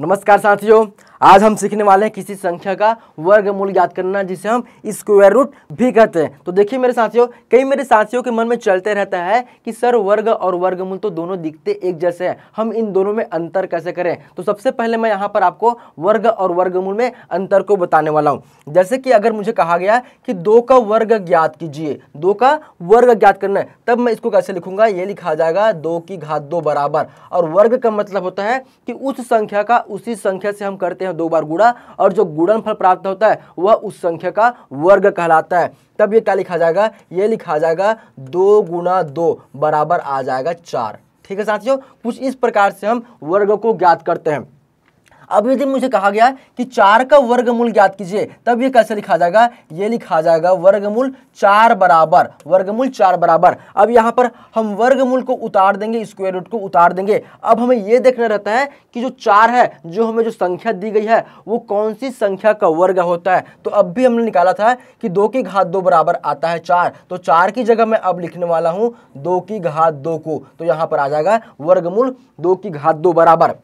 नमस्कार साथियों आज हम सीखने वाले हैं किसी संख्या का वर्गमूल याद करना जिसे हम स्क्वायर रूट भी कहते हैं तो देखिए मेरे साथियों कई मेरे साथियों के मन में चलते रहता है कि सर वर्ग और वर्गमूल तो दोनों दिखते एक जैसे हैं हम इन दोनों में अंतर कैसे करें तो सबसे पहले मैं यहाँ पर आपको वर्ग और वर्गमूल में अंतर को बताने वाला हूँ जैसे कि अगर मुझे कहा गया कि दो का वर्ग ज्ञात कीजिए दो का वर्ग ज्ञात करना है तब मैं इसको कैसे लिखूंगा ये लिखा जाएगा दो की घात दो बराबर और वर्ग का मतलब होता है कि उस संख्या का उसी संख्या से हम करते हैं हैं दो बार गुड़ा और जो गुड़न फल प्राप्त होता है वह उस संख्या का वर्ग कहलाता है तब ये क्या लिखा जाएगा ये लिखा जाएगा दो गुणा दो बराबर आ जाएगा चार ठीक है साथियों कुछ इस प्रकार से हम वर्ग को ज्ञात करते हैं अब यदि मुझे कहा गया कि चार का वर्गमूल ज्ञात कीजिए तब ये कैसे लिखा जाएगा ये लिखा जाएगा वर्गमूल चार बराबर वर्गमूल चार बराबर अब यहाँ पर हम वर्गमूल को उतार देंगे स्क्वायर रूट को उतार देंगे अब हमें ये देखना रहता है कि जो चार है जो हमें जो संख्या दी गई है वो कौन सी संख्या का वर्ग होता है तो अब भी हमने निकाला था कि दो की घात दो बराबर आता है चार तो चार की जगह मैं अब लिखने वाला हूँ दो की घात दो को तो यहाँ पर आ जाएगा वर्गमूल दो की घात दो बराबर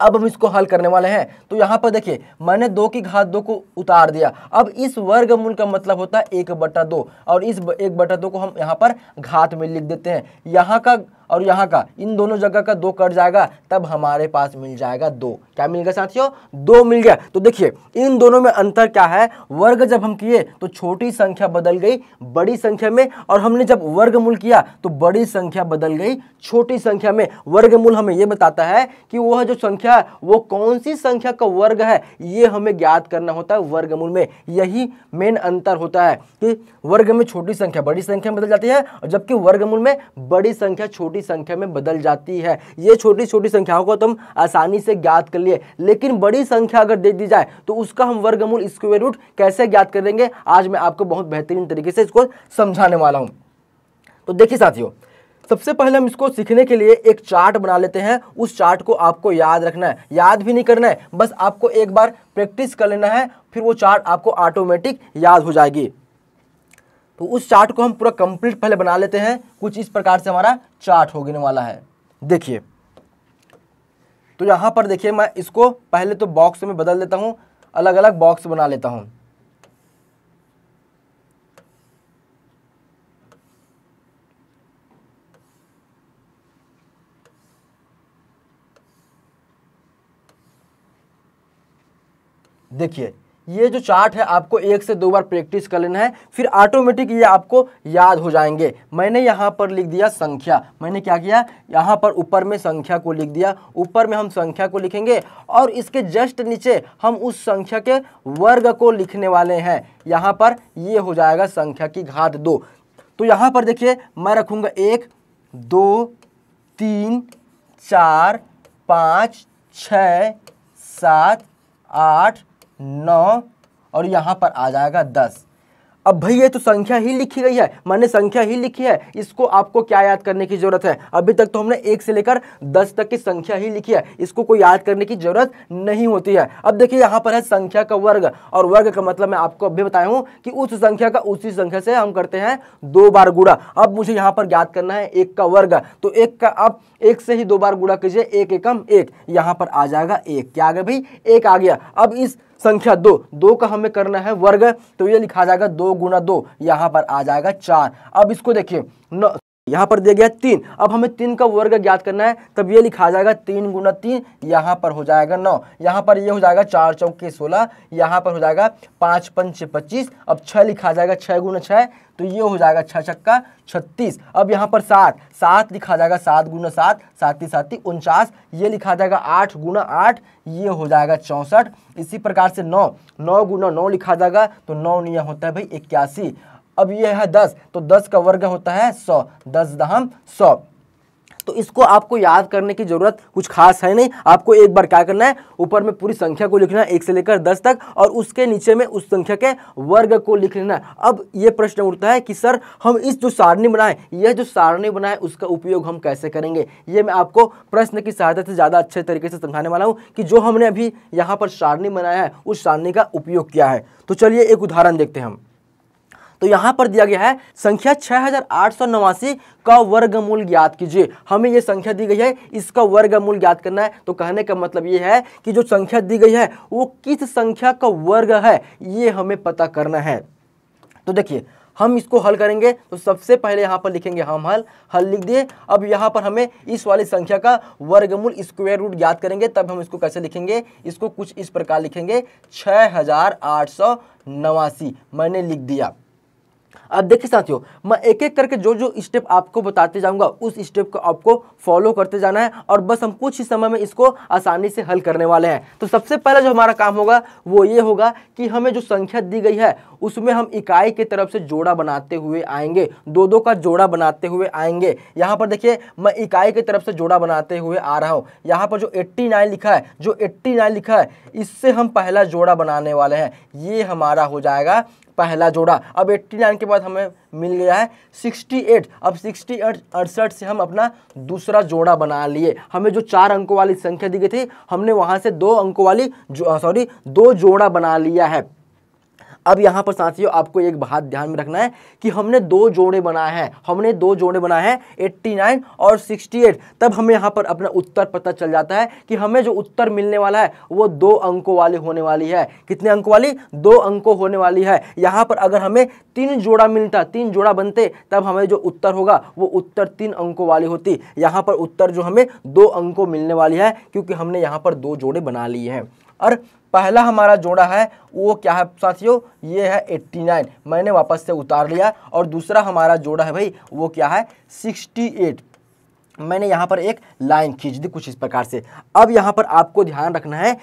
अब हम इसको हल करने वाले हैं तो यहाँ पर देखिए मैंने दो की घात दो को उतार दिया अब इस वर्गमूल का मतलब होता है एक बटा दो और इस एक बटा दो को हम यहाँ पर घात में लिख देते हैं यहाँ का और यहाँ का इन दोनों जगह का दो कट जाएगा तब हमारे पास मिल जाएगा दो क्या मिल गया साथियों दो मिल गया तो देखिए इन दोनों में अंतर क्या है वर्ग जब हम किए तो छोटी संख्या बदल गई बड़ी संख्या में और हमने जब वर्गमूल किया तो बड़ी संख्या बदल गई छोटी संख्या में वर्गमूल हमें यह बताता है कि वह जो संख्या है वो कौन सी संख्या का वर्ग है ये हमें ज्ञात करना होता है वर्गमूल में यही मेन अंतर होता है कि वर्ग में छोटी संख्या बड़ी संख्या बदल जाती है जबकि वर्गमूल में बड़ी संख्या छोटी छोटी संख्या में बदल जाती है ये छोटी छोटी संख्याओं को तुम आसानी से ज्ञात कर लिए लेकिन बड़ी संख्या अगर दे दी जाए तो उसका हम वर्गमूल स्क्वेयर रूट कैसे ज्ञात करेंगे आज मैं आपको बहुत बेहतरीन तरीके से इसको समझाने वाला हूँ तो देखिए साथियों सबसे पहले हम इसको सीखने के लिए एक चार्ट बना लेते हैं उस चार्ट को आपको याद रखना है याद भी नहीं करना है बस आपको एक बार प्रैक्टिस कर लेना है फिर वो चार्ट आपको ऑटोमेटिक याद हो जाएगी तो उस चार्ट को हम पूरा कंप्लीट पहले बना लेते हैं कुछ इस प्रकार से हमारा चार्ट होने वाला है देखिए तो यहाँ पर देखिए मैं इसको पहले तो बॉक्स में बदल देता हूँ अलग अलग बॉक्स बना लेता हूँ देखिए ये जो चार्ट है आपको एक से दो बार प्रैक्टिस कर लेना है फिर ऑटोमेटिक ये आपको याद हो जाएंगे मैंने यहाँ पर लिख दिया संख्या मैंने क्या किया यहाँ पर ऊपर में संख्या को लिख दिया ऊपर में हम संख्या को लिखेंगे और इसके जस्ट नीचे हम उस संख्या के वर्ग को लिखने वाले हैं यहाँ पर ये हो जाएगा संख्या की घात दो तो यहाँ पर देखिए मैं रखूँगा एक दो तीन चार पाँच छ सात आठ नौ और यहाँ पर आ जाएगा दस अब भाई ये तो संख्या ही लिखी गई है मैंने संख्या ही लिखी है इसको आपको क्या याद करने की ज़रूरत है अभी तक तो हमने एक से लेकर दस तक की संख्या ही लिखी है इसको कोई याद करने की ज़रूरत नहीं होती है अब देखिए यहाँ पर है संख्या का वर्ग और वर्ग का मतलब मैं आपको अभी बताया हूँ कि उस संख्या का उसी संख्या से हम करते हैं दो बार गुड़ा अब मुझे यहाँ पर याद करना है एक का वर्ग तो एक का आप एक से ही दो बार गुड़ा कीजिए एक एकम एक यहाँ पर आ जाएगा एक क्या आ गया भाई एक आ गया अब इस संख्या दो दो का हमें करना है वर्ग तो ये लिखा जाएगा दो गुना दो यहाँ पर आ जाएगा चार अब इसको देखिए यहाँ पर दिया गया तीन अब हमें तीन का वर्ग ज्ञात करना है तब ये लिखा जाएगा तीन गुना तीन यहाँ पर हो जाएगा नौ यहाँ पर ये हो जाएगा चार चौके सोलह यहाँ पर हो जाएगा पाँच पंच पच्चीस अब छः लिखा जाएगा छः गुना छः तो ये हो जाएगा छः छक्का छत्तीस अब यहाँ पर सात सात लिखा जाएगा सात गुना सात साती साती उनचास ये लिखा जाएगा आठ गुना आठ ये हो जाएगा चौंसठ इसी प्रकार से नौ नौ गुना नौ लिखा जाएगा तो नौ नियम होता है भाई इक्यासी अब यह है दस तो दस का वर्ग होता है सौ दस दहम सौ तो इसको आपको याद करने की ज़रूरत कुछ खास है नहीं आपको एक बार क्या करना है ऊपर में पूरी संख्या को लिखना है एक से लेकर दस तक और उसके नीचे में उस संख्या के वर्ग को लिख लेना है अब ये प्रश्न उठता है कि सर हम इस जो सारणी बनाए यह जो सारणी बनाए उसका उपयोग हम कैसे करेंगे ये मैं आपको प्रश्न की सहायता से ज़्यादा अच्छे तरीके से समझाने वाला हूँ कि जो हमने अभी यहाँ पर सारणी बनाया है उस सारणी का उपयोग किया है तो चलिए एक उदाहरण देखते हैं हम तो यहाँ पर दिया गया है संख्या छः का वर्गमूल ज्ञात कीजिए हमें ये संख्या दी गई है इसका वर्गमूल ज्ञात करना है तो कहने का मतलब ये है कि जो संख्या दी गई है वो किस संख्या का वर्ग है ये हमें पता करना है तो देखिए हम इसको हल करेंगे तो सबसे पहले यहाँ पर लिखेंगे हम हल हल लिख दिए अब यहाँ पर हमें इस वाली संख्या का वर्गमूल स्क्वायर रूट याद करेंगे तब हम इसको कैसे लिखेंगे इसको कुछ इस प्रकार लिखेंगे छः हजार आठ सौ नवासी मैंने लिख दिया अब देखिए साथियों मैं एक एक करके जो जो स्टेप आपको बताते जाऊंगा उस स्टेप को आपको फॉलो करते जाना है और बस हम कुछ ही समय में इसको आसानी से हल करने वाले हैं तो सबसे पहला जो हमारा काम होगा वो ये होगा कि हमें जो संख्या दी गई है उसमें हम इकाई की तरफ से जोड़ा बनाते हुए आएंगे दो दो का जोड़ा बनाते हुए आएंगे यहाँ पर देखिए मैं इकाई की तरफ से जोड़ा बनाते हुए आ रहा हूँ यहाँ पर जो एट्टी लिखा है जो एट्टी लिखा है इससे हम पहला जोड़ा बनाने वाले हैं ये हमारा हो जाएगा पहला जोड़ा अब 89 के बाद हमें मिल गया है 68 अब 68 अड़सठ से हम अपना दूसरा जोड़ा बना लिए हमें जो चार अंकों वाली संख्या दी गई थी हमने वहाँ से दो अंकों वाली सॉरी दो जोड़ा बना लिया है अब यहाँ पर साथियों आपको एक बात ध्यान में रखना है कि हमने दो जोड़े बनाए हैं हमने दो जोड़े बनाए हैं 89 और 68 तब हमें यहाँ पर अपना उत्तर पता चल जाता है कि हमें जो उत्तर मिलने वाला है वो दो अंकों वाली होने वाली है कितने अंक वाली दो अंकों होने वाली है यहाँ पर अगर हमें तीन जोड़ा मिलता तीन जोड़ा बनते तब हमें जो उत्तर होगा वो उत्तर तीन अंकों वाली होती यहाँ पर उत्तर जो हमें दो अंकों मिलने वाली है क्योंकि हमने यहाँ पर दो जोड़े बना लिए हैं और पहला हमारा जोड़ा है वो क्या है साथियों ये है 89 मैंने वापस से उतार लिया और दूसरा हमारा जोड़ा है भाई वो क्या है 68 मैंने यहाँ पर एक लाइन खींच दी कुछ इस प्रकार से अब यहाँ पर आपको ध्यान रखना है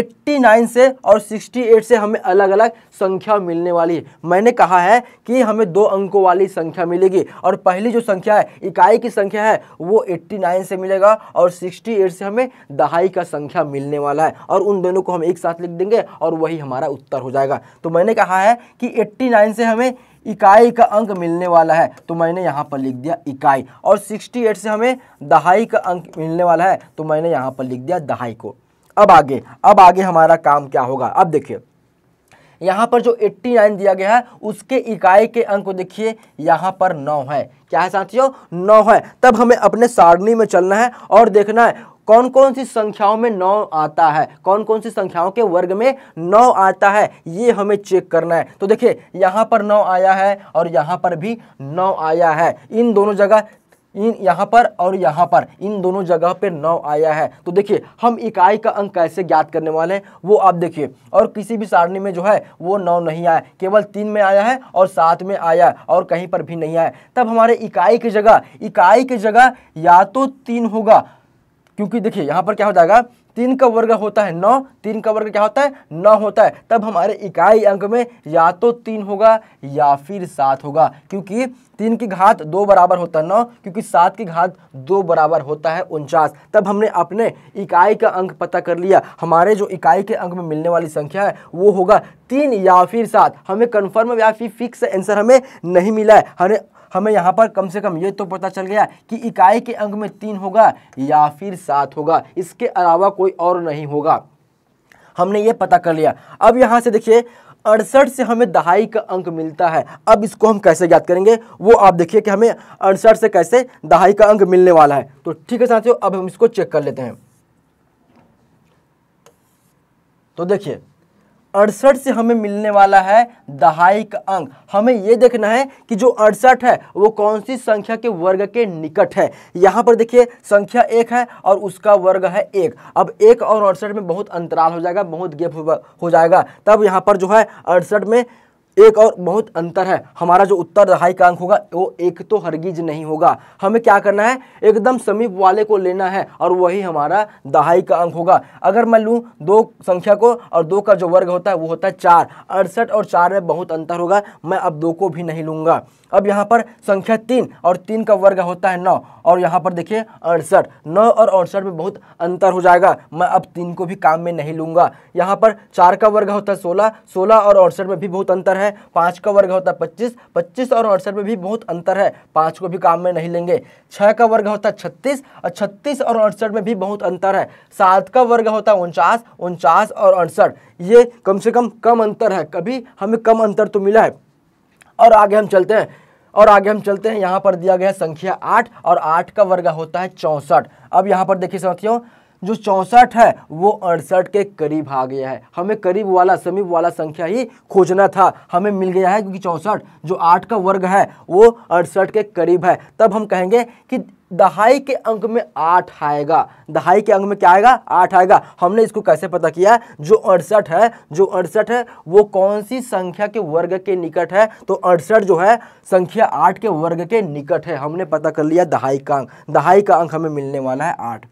89 से और 68 से हमें अलग अलग संख्या मिलने वाली है मैंने कहा है कि हमें दो अंकों वाली संख्या मिलेगी और पहली जो संख्या है इकाई की संख्या है वो 89 से मिलेगा और 68 से हमें दहाई का संख्या मिलने वाला है और उन दोनों को हम एक साथ लिख देंगे और वही हमारा उत्तर हो जाएगा तो मैंने कहा है कि एट्टी से हमें इकाई का अंक मिलने वाला है तो मैंने यहाँ पर लिख दिया इकाई और 68 से हमें दहाई का अंक मिलने वाला है तो मैंने यहाँ पर लिख दिया दहाई को अब आगे अब आगे हमारा काम क्या होगा अब देखिए यहाँ पर जो 89 दिया गया है उसके इकाई के अंक को देखिए यहाँ पर नौ है क्या है साथियों नौ है तब हमें अपने सारणी में चलना है और देखना है कौन कौन सी संख्याओं में नौ आता है कौन कौन सी संख्याओं के वर्ग में नौ आता है ये हमें चेक करना है तो देखिए यहाँ पर नौ आया है और यहाँ पर भी नौ आया है इन दोनों जगह इन यहाँ पर और यहाँ पर इन दोनों जगह पर नौ आया है तो देखिए हम इकाई का अंक कैसे ज्ञात करने वाले हैं वो आप देखिए और किसी भी सारणी में जो है वो नौ नहीं आया केवल तीन में आया है और सात में आया और कहीं पर भी नहीं आया तब हमारे इकाई की जगह इकाई की जगह या तो तीन होगा क्योंकि देखिए यहाँ पर क्या हो जाएगा तीन का वर्ग होता है नौ तीन का वर्ग क्या होता है नौ होता है तब हमारे इकाई अंक में या तो तीन होगा या फिर सात होगा क्योंकि तीन की घात दो बराबर होता है नौ क्योंकि सात की घात दो बराबर होता है उनचास तब हमने अपने इकाई का अंक पता कर लिया हमारे जो इकाई के अंक में मिलने वाली संख्या है वो होगा तीन या फिर सात हमें कन्फर्म या फिर फिक्स आंसर हमें नहीं मिला है हमें हमें यहाँ पर कम से कम ये तो पता चल गया कि इकाई के अंक में तीन होगा या फिर सात होगा इसके अलावा कोई और नहीं होगा हमने ये पता कर लिया अब यहाँ से देखिए अड़सठ से हमें दहाई का अंक मिलता है अब इसको हम कैसे ज्ञात करेंगे वो आप देखिए कि हमें अड़सठ से कैसे दहाई का अंक मिलने वाला है तो ठीक है साथियों अब हम इसको चेक कर लेते हैं तो देखिए अड़सठ से हमें मिलने वाला है दहाई अंक हमें यह देखना है कि जो अड़सठ है वो कौन सी संख्या के वर्ग के निकट है यहाँ पर देखिए संख्या एक है और उसका वर्ग है एक अब एक और अड़सठ में बहुत अंतराल हो जाएगा बहुत गैप हो जाएगा तब यहाँ पर जो है अड़सठ में एक और बहुत अंतर है हमारा जो उत्तर दहाई का अंक होगा वो एक तो हरगिज नहीं होगा हमें क्या करना है एकदम समीप वाले को लेना है और वही हमारा दहाई का अंक होगा अगर मैं लूँ दो संख्या को और दो का जो वर्ग होता है वो होता है चार अड़सठ और चार में बहुत अंतर होगा मैं अब दो को भी नहीं लूँगा अब यहाँ पर संख्या तीन और तीन का वर्ग होता है नौ और यहाँ पर देखिए अड़सठ नौ और अड़सठ में बहुत अंतर हो जाएगा मैं अब तीन को भी काम में नहीं लूँगा यहाँ पर चार का वर्ग होता है सोलह सोलह और अड़सठ में भी बहुत अंतर है है पाँच का वर्ग होता है पच्चीस पच्चीस और अड़सठ में भी बहुत अंतर है पाँच को भी काम में नहीं लेंगे छः का वर्ग होता है छत्तीस और छत्तीस और अड़सठ में भी बहुत अंतर है सात का वर्ग होता है उनचास उनचास और अड़सठ ये कम से कम कम अंतर है कभी हमें कम अंतर तो मिला है और आगे हम चलते हैं और आगे हम चलते हैं यहाँ पर दिया गया संख्या आठ और आठ का वर्ग होता है चौंसठ अब यहाँ पर देखिए साथियों जो चौंसठ है वो अड़सठ के करीब आ गया है हमें करीब वाला समीप वाला संख्या ही खोजना था हमें मिल गया है क्योंकि चौंसठ जो आठ का वर्ग है वो अड़सठ के करीब है तब हम कहेंगे कि दहाई के अंक में आठ आएगा दहाई के अंक में क्या आएगा आठ आएगा हमने इसको कैसे पता किया जो अड़सठ है जो अड़सठ है वो कौन सी संख्या के वर्ग के निकट है तो अड़सठ जो है संख्या आठ के वर्ग के निकट है हमने पता कर लिया दहाई का अंक दहाई का अंक हमें मिलने वाला है आठ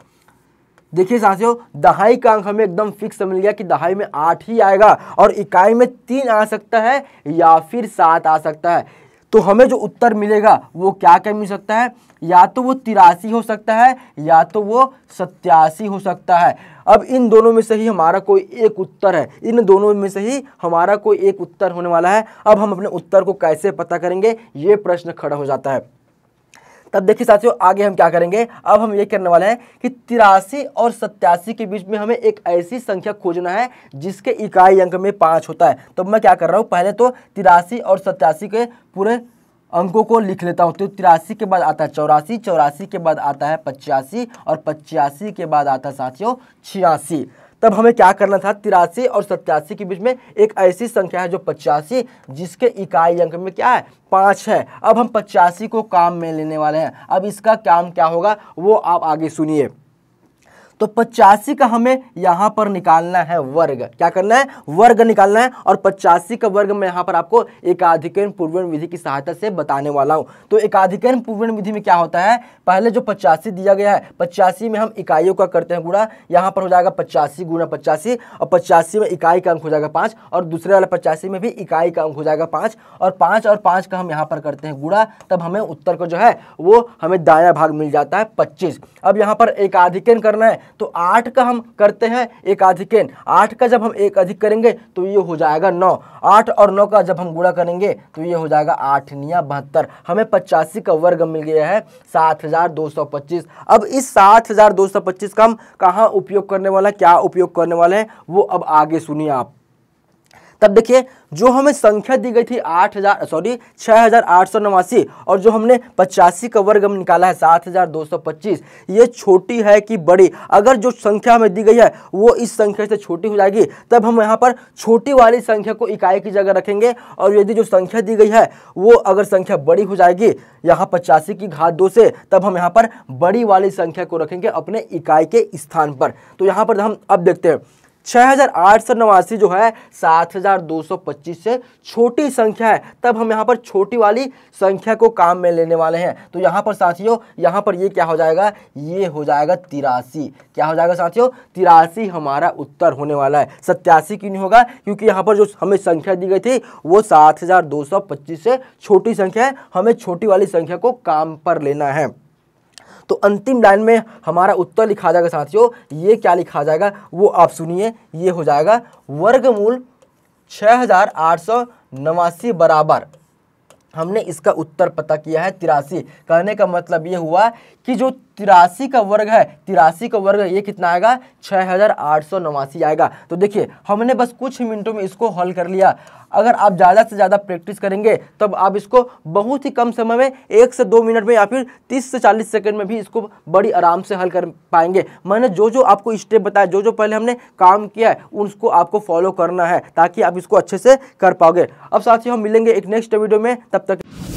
देखिए साथियों दहाई का अंक हमें एकदम फिक्स मिल गया कि दहाई में आठ ही आएगा और इकाई में तीन आ सकता है या फिर सात आ सकता है तो हमें जो उत्तर मिलेगा वो क्या क्या मिल सकता है या तो वो तिरासी हो सकता है या तो वो सत्यासी हो सकता है अब इन दोनों में से ही हमारा कोई एक उत्तर है इन दोनों में से ही हमारा कोई एक उत्तर होने वाला है अब हम अपने उत्तर को कैसे पता करेंगे ये प्रश्न खड़ा हो जाता है तब देखिए साथियों आगे हम क्या करेंगे अब हम ये करने वाले हैं कि तिरासी और सत्यासी के बीच में हमें एक ऐसी संख्या खोजना है जिसके इकाई अंक में पाँच होता है तो मैं क्या कर रहा हूँ पहले तो तिरासी और सत्यासी के पूरे अंकों को लिख लेता हूँ तो तिरासी के बाद आता है चौरासी चौरासी के बाद आता है पचासी और पचासी के बाद आता है साथियों छियासी तब हमें क्या करना था तिरासी और सत्यासी के बीच में एक ऐसी संख्या है जो पचासी जिसके इकाई अंक में क्या है पाँच है अब हम पचासी को काम में लेने वाले हैं अब इसका काम क्या होगा वो आप आगे सुनिए तो पचासी का हमें यहाँ पर निकालना है वर्ग क्या करना है वर्ग निकालना है और पचासी का वर्ग मैं यहाँ पर आपको एकाधिकरण पूर्वण विधि की सहायता से बताने वाला हूँ तो एकाधिकरण पूर्वण विधि में क्या होता है पहले जो पचासी दिया गया है पचासी में हम इकाइयों का करते हैं गुणा यहाँ पर हो जाएगा पचासी गुणा पचासी और पचासी में इकाई का अंक हो जाएगा पाँच और दूसरे वाला पचासी में भी इकाई का अंक हो जाएगा पाँच और पाँच और पाँच का हम यहाँ पर करते हैं गुणा तब हमें उत्तर को जो है वो हमें दाया भाग मिल जाता है पच्चीस अब यहाँ पर एकाधिकरण करना है तो आठ का हम करते हैं एक अधिकेन आठ का जब हम एक अधिक करेंगे तो ये हो जाएगा नौ आठ और नौ का जब हम गुणा करेंगे तो ये हो जाएगा आठ निया बहत्तर हमें पचासी का वर्ग मिल गया है सात हज़ार दो सौ पच्चीस अब इस सात हज़ार दो सौ पच्चीस का हम कहाँ उपयोग करने वाला क्या उपयोग करने वाले हैं वो अब आगे सुनिए आप तब देखिए जो हमें संख्या दी गई थी आठ हजार सॉरी छः हजार आठ सौ नवासी और जो हमने पचासी का वर्ग निकाला है सात हजार दो सौ पच्चीस ये छोटी है कि बड़ी अगर जो संख्या हमें दी गई है वो इस संख्या से छोटी हो जाएगी तब हम यहाँ पर छोटी वाली संख्या को इकाई की जगह रखेंगे और यदि जो संख्या दी गई है वो अगर संख्या बड़ी हो जाएगी यहाँ पचासी की घात दो से तब हम यहाँ पर बड़ी वाली संख्या को रखेंगे अपने इकाई के स्थान पर तो यहाँ पर हम अब देखते हैं छः जो है 7,225 से छोटी संख्या है तब हम यहाँ पर छोटी वाली संख्या को काम में लेने वाले हैं तो यहाँ पर साथियों यहाँ पर ये क्या हो जाएगा ये हो जाएगा तिरासी क्या हो जाएगा साथियों तिरासी हमारा उत्तर होने वाला है सत्यासी क्यों नहीं होगा क्योंकि यहाँ पर जो हमें संख्या दी गई थी वो सात से छोटी संख्या है हमें छोटी वाली संख्या को काम पर लेना है तो अंतिम लाइन में हमारा उत्तर लिखा जाएगा साथियों ये क्या लिखा जाएगा वो आप सुनिए ये हो जाएगा वर्गमूल छः हज़ार आठ सौ नवासी बराबर हमने इसका उत्तर पता किया है तिरासी कहने का मतलब ये हुआ कि जो तिरासी का वर्ग है तिरासी का वर्ग ये कितना आएगा छः हज़ार आठ सौ नवासी आएगा तो देखिए हमने बस कुछ मिनटों में इसको हल कर लिया अगर आप ज़्यादा से ज़्यादा प्रैक्टिस करेंगे तब आप इसको बहुत ही कम समय में एक से दो मिनट में या फिर तीस से चालीस सेकंड में भी इसको बड़ी आराम से हल कर पाएंगे मैंने जो जो आपको स्टेप बताया जो जो पहले हमने काम किया है उसको आपको फॉलो करना है ताकि आप इसको अच्छे से कर पाओगे अब साथ ही हम मिलेंगे एक नेक्स्ट वीडियो में तब तक